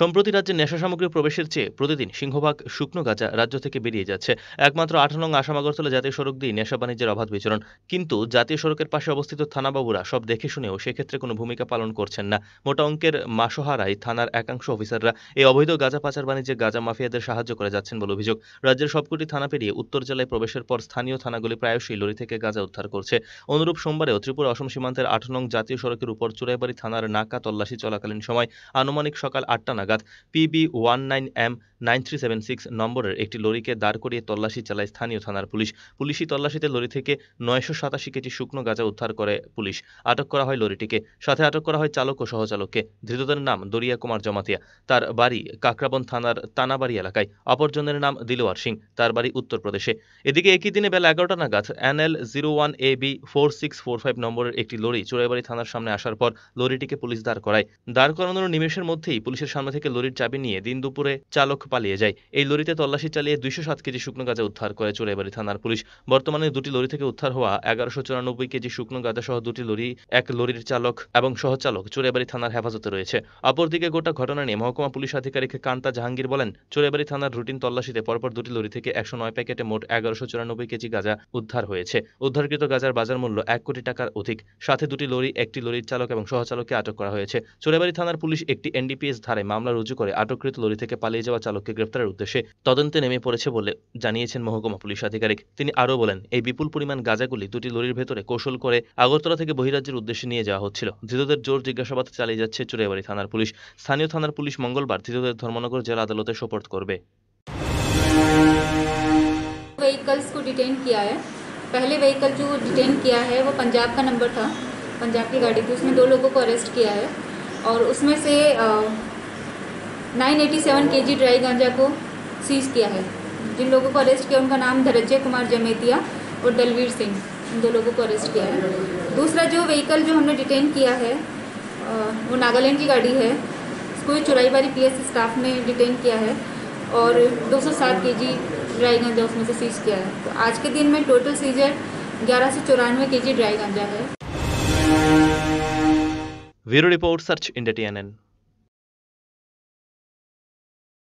সম্প্রতি রাজ্যে নেশা সামগ্রী প্রবেশের চেয়ে প্রতিদিন সিংহভাগ শুকনো গাঁজা রাজ্য থেকে বেরিয়ে যাচ্ছে একমাত্র আট নং আসাম আগরতলা জাতীয় সড়ক দিয়ে নেশা বাণিজ্যের অবাধ বিচরণ কিন্তু জাতীয় সড়কের পাশে অবস্থিত থানাবাবুরা সব দেখে শুনেও সেক্ষেত্রে কোনো ভূমিকা পালন করছেন না মোটা অঙ্কের মাসোহারাই থানার একাংশ অফিসাররা এই অবৈধ গাঁজা পাচার বাণিজ্যে গাঁজা মাফিয়াদের সাহায্য করে যাচ্ছেন বলে অভিযোগ রাজ্যের সবকটি থানা পেরিয়ে উত্তর জেলায় প্রবেশের পর স্থানীয় থানাগুলি প্রায়শই লরি থেকে গাঁজা উদ্ধার করছে অনুরূপ সোমবারেও ত্রিপুরা অসম সীমান্তের আট নং জাতীয় সড়কের উপর চুরাইবাড়ি থানার নাকা তল্লাশি চলাকালীন সময় আনুমানিক সকাল আটটা নাগাদ PB one nine M nine three seven six নম্বরের একটি লরিকে দাঁড় করিয়ে তল্লাশি চালায় স্থানীয় থানার পুলিশ পুলিশি তল্লাশিতে লরি থেকে নয়শো সাতাশি কেজি শুকনো গাঁজা উদ্ধার করে পুলিশ আটক করা হয় লরিটিকে সাথে আটক করা হয় চালক ও সহচালককে ধৃতদের নাম দরিয়া কুমার জমাতিয়া তার বাড়ি কাকরাবন থানার তানাবাড়ি এলাকায় অপরজনের নাম দিলওয়ার সিং তার বাড়ি উত্তরপ্রদেশে এদিকে একই দিনে বেলা এগারোটা নাগাদ NL zero one A B four six four five নম্বরের একটি লরি চোরাইবাড়ি থানার সামনে আসার পর লরিটিকে পুলিশ দাঁড় করায় দাঁড় করানোর নিমেষের মধ্যেই পুলিশের সামনে থেকে লরির চাবি নিয়ে দিন দুপুরে চালক পালিয়ে যায় এই লরিতে তল্লাশি চালিয়ে দুইশো সাত কেজি শুকনো গাঁজা উদ্ধার করে চোরাইবাড়ি থানার পুলিশ বর্তমানে দুটি লরি থেকে উদ্ধার হওয়া এগারোশো চুরানব্বই কেজি শুকনো গাঁজা সহ দুটি লরি এক লরির চালক এবং সহচালক চোরাইবাড়ি থানার হেফাজতে রয়েছে অপরদিকে গোটা ঘটনা নিয়ে মহকুমা পুলিশ আধিকারিক কান্তা জাহাঙ্গীর বলেন চোরাইবাড়ি থানার রুটিন তল্লাশিতে পরপর দুটি লরি থেকে একশো নয় প্যাকেটে মোট এগারোশো চুরানব্বই কেজি গাঁজা উদ্ধার হয়েছে উদ্ধারকৃত গাঁজার বাজার মূল্য এক কোটি টাকার অধিক সাথে দুটি লরি একটি লরির চালক এবং সহচালককে আটক করা হয়েছে চোরাইবাড়ি থানার পুলিশ একটি এনডিপিএস ধারে মামলা মামলা রুজু করে আটককৃত লরি থেকে পালিয়ে যাওয়া চালককে গ্রেপ্তারের উদ্দেশ্যে তদন্তে নেমে পড়েছে বলে জানিয়েছেন মহকুমা পুলিশ আধিকারিক তিনি আরও বলেন এই বিপুল পরিমাণ গাঁজাগুলি দুটি লরির ভেতরে কৌশল করে আগরতলা থেকে বহিরাজ্যের উদ্দেশ্যে নিয়ে যাওয়া হচ্ছিল ধৃতদের জোর জিজ্ঞাসাবাদ চালিয়ে যাচ্ছে চুরিয়াবাড়ি থানার পুলিশ স্থানীয় থানার পুলিশ মঙ্গলবার ধৃতদের ধর্মনগর জেলা আদালতে সোপর্দ করবে व्हीकल्स को डिटेन किया है पहले व्हीकल जो डिटेन किया है वो पंजाब का नंबर था पंजाब की गाड़ी थी उसमें दो लोगों को अरेस्ट किया है और उसमें से 987 जी ड्राई गांजा को सीज किया है जिन लोगों को अरेस्ट किया उनका नाम धरजय कुमार जमेतिया और दलवीर सिंह इन दो लोगों को अरेस्ट किया है दूसरा जो व्हीकल जो हमने डिटेन किया है वो नागालैंड की गाड़ी है इसको चुराईबारी पी स्टाफ ने डिटेन किया है और 207 जी ड्राई गांजा उसमें से सीज किया है तो आज के दिन में टोटल सीजर ग्यारह सौ चौरानवे के जी ड्राई गांजा है ब्यूरो रिपोर्ट सर्च इंडिया